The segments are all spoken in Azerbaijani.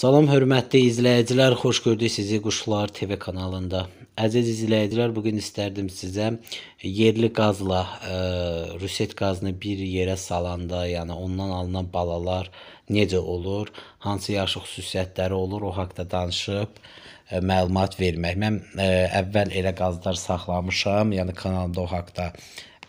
Salam hörmətli izləyicilər, xoş gördük sizi Quşlar TV kanalında. Əziz izləyicilər, bu gün istərdim sizə yerli qazla, e, ruset qazını bir yerə salanda, yəni ondan alınan balalar necə olur, hansı yaxşı xüsusiyyətləri olur, o haqqda danışıb e, məlumat vermək. Mən e, əvvəl elə qazlar saxlamışam, yəni kanalda o haqqda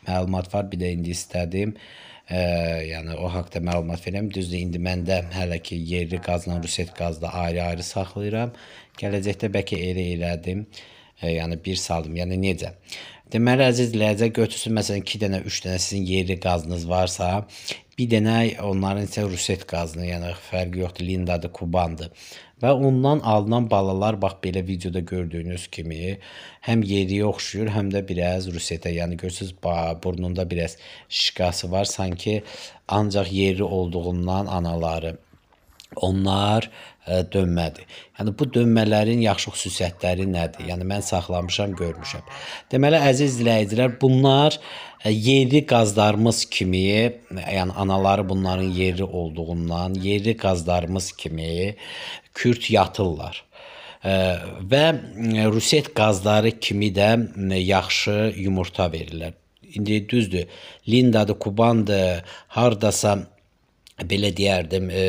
məlumat var, bir də indi istədim. E, Ə, yəni o haqqda məlumat verəm. Düzdür, indi məndə hələ ki yerli qazla ruset qazla ayrı-ayrı saxlayıram. Gələcəkdə bəlkə elə elədim. Ə, yəni bir saldım. Yəni necə? Deməli əziz dinləyicilər götürsün məsələn 2 dənə, 3 dənə sizin yerli qazınız varsa, bir dənə onların isə ruset qazını, yəni fərqi yoxdur, Lindadır, Kubandır. Və ondan alınan balalar bax belə videoda gördüyünüz kimi həm yeriyə oxşuyur, həm də biraz rusetə, yəni görürsüz burnunda biraz şişkası var, sanki ancaq yeri olduğundan anaları onlar e, dönmədir. Yəni bu dönmələrin yaxşı xüsusiyyətləri nədir? Yəni mən saxlamışam, görmüşəm. Deməli əziz izləyicilər, bunlar e, yerli qazlarımız kimi, yəni anaları bunların yerli olduğundan, yerli qazlarımız kimi kürt yatırlar e, və ruset qazları kimi də yaxşı yumurta verirlər. İndi düzdür, Lindadır, Kubandır, hardasa belə deyərdim, e,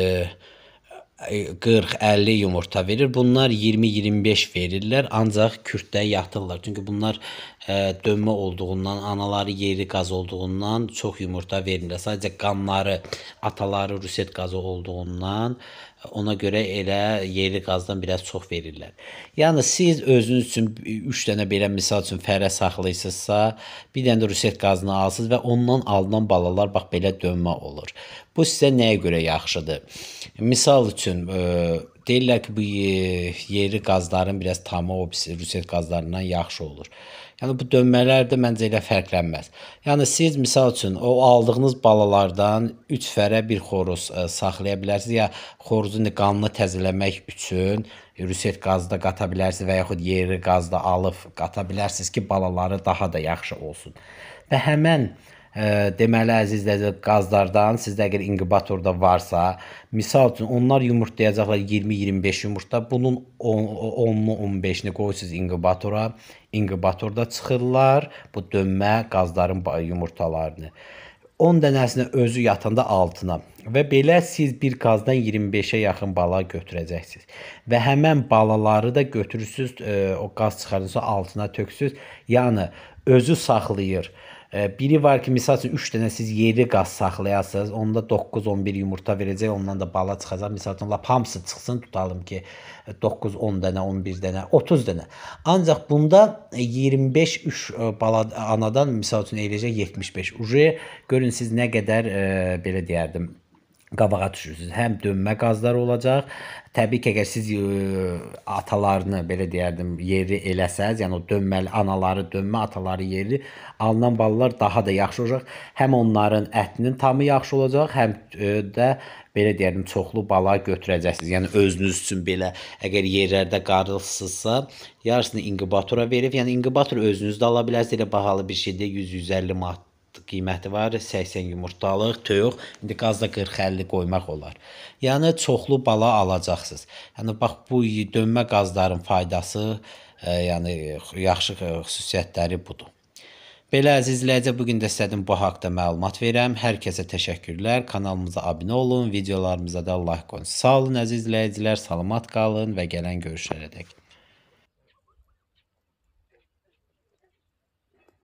40-50 yumurta verir. Bunlar 20-25 verirlər, ancaq kürddə yatırlar. Çünki bunlar ə, e, dönmə olduğundan, anaları yeri qaz olduğundan çox yumurta vermirlər. Sadəcə qanları, ataları ruset qazı olduğundan ona görə elə yerli qazdan biraz çox verirlər. Yəni siz özünüz üçün 3 dənə belə misal üçün fərə saxlayırsınızsa, bir dənə də ruset qazını alsınız və ondan alınan balalar bax belə dönmə olur. Bu sizə nəyə görə yaxşıdır? Misal üçün Bütün e, deyirlər ki, bu yerli qazların biraz tamı o Rusiya qazlarından yaxşı olur. Yəni bu dönmələr də məncə elə fərqlənməz. Yəni siz misal üçün o aldığınız balalardan 3 fərə bir xoruz ə, e, saxlaya bilərsiniz ya xoruzun qanını təzələmək üçün Rusiya qazı da qata bilərsiniz və yaxud yerli qaz da alıb qata bilərsiniz ki, balaları daha da yaxşı olsun. Və həmin deməli əzizlər qazlardan sizdə əgər inkubatorda varsa, misal üçün onlar yumurtlayacaqlar 20-25 yumurta. Bunun 10-nu 15-ni qoyursunuz inkubatora. İnkubatorda çıxırlar bu dönmə qazların yumurtalarını. 10 dənəsini özü yatanda altına və belə siz bir qazdan 25-ə yaxın bala götürəcəksiniz. Və həmin balaları da götürürsüz, o qaz çıxarırsınız, altına tökürsüz. Yəni özü saxlayır. Biri var ki, misal üçün 3 dənə siz yeri qaz saxlayasınız, onda 9-11 yumurta verəcək, ondan da bala çıxacaq. Misal üçün lap hamısı çıxsın, tutalım ki, 9-10 dənə, 11 dənə, 30 dənə. Ancaq bunda 25 3 e, bala anadan misal üçün eləcək 75. Uje görün siz nə qədər e, belə deyərdim, qabağa düşürsüz. Həm dönmə qazları olacaq. Təbii ki, əgər siz ə, e, atalarını belə deyərdim, yeri eləsəz, yəni o dönməli anaları, dönmə ataları yeri alınan ballar daha da yaxşı olacaq. Həm onların ətinin tamı yaxşı olacaq, həm e, də belə deyərdim, çoxlu bala götürəcəksiniz. Yəni özünüz üçün belə əgər yerlərdə qarılsızsa, yarısını inkubatora verib, yəni inkubator özünüz də ala bilərsiniz, elə bahalı bir şeydə 100-150 manat qiyməti var. 80 yumurtalıq, töyüq, indi qazda 40-50 qoymaq olar. Yəni çoxlu bala alacaqsınız. Yəni bax bu dönmə qazların faydası, ə, e, yəni yaxşı xüsusiyyətləri budur. Belə əzizləyəcə bu gün də istədim bu haqqda məlumat verəm. Hər kəsə təşəkkürlər. Kanalımıza abunə olun, videolarımıza da like qoyun. Sağ olun əzizləyicilər, salamat qalın və gələn görüşlərədək.